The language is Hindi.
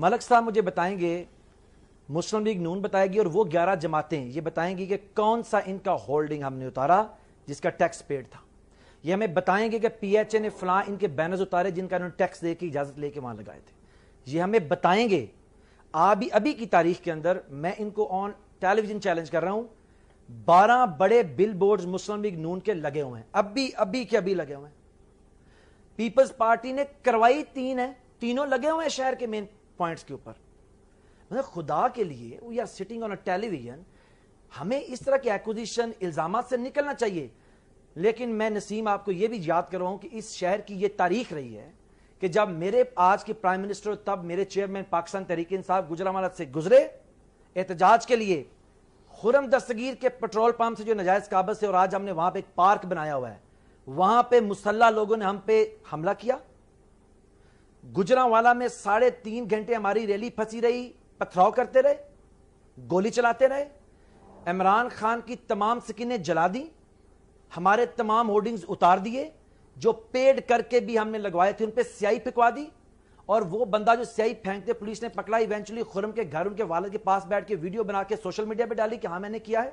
मलक साहब मुझे बताएंगे मुस्लिम लीग नून बताएगी और वो ग्यारह जमातें ये बताएंगी कि कौन सा इनका होल्डिंग हमने उतारा जिसका टैक्स पेड था ये हमें बताएंगे कि पीएचए ने फला इनके बैनर्स उतारे जिनका इन्होंने टैक्स दे के इजाजत लेके वहां लगाए थे ये हमें बताएंगे अभी अभी की तारीख के अंदर मैं इनको ऑन टेलीविजन चैलेंज कर रहा हूं बारह बड़े बिल बोर्ड मुस्लिम लीग नून के लगे हुए हैं अभी अभी के अभी लगे हुए हैं पीपल्स पार्टी ने करवाई तीन है तीनों लगे हुए हैं शहर के मेन पॉइंट्स के ऊपर मतलब खुदा के लिए we are sitting on a television हमें इस तरह के एक्विजिशन इल्ज़ाम से निकलना चाहिए लेकिन मैं नसीम आपको ये भी याद कर रहा हूं कि इस शहर की ये तारीख रही है कि जब मेरे आज के प्राइम मिनिस्टर तब मेरे चेयरमैन पाकिस्तान तहरीक इंसाफ गुजरावाला से गुजरे एहतजाज के लिए खुरम दस्तगीर के पेट्रोल पंप से जो नजायज़ काबज से और आज हमने वहाँ पर एक पार्क बनाया हुआ है वहाँ पर मुसल्ला लोगों ने हम पे हमला किया गुजरावाला में साढ़े तीन घंटे हमारी रैली फंसी रही पथराव करते रहे गोली चलाते रहे इमरान खान की तमाम स्किनें जला दी हमारे तमाम होर्डिंग्स उतार दिए जो पेड करके भी हमने लगवाए थे उन पर स्याही फिकवा दी और वो बंदा जो स्याही फेंकते पुलिस ने पकड़ा इवेंचुअली खुरम के घर उनके वालद के पास बैठ के वीडियो बना के सोशल मीडिया पर डाली कि हाँ मैंने किया है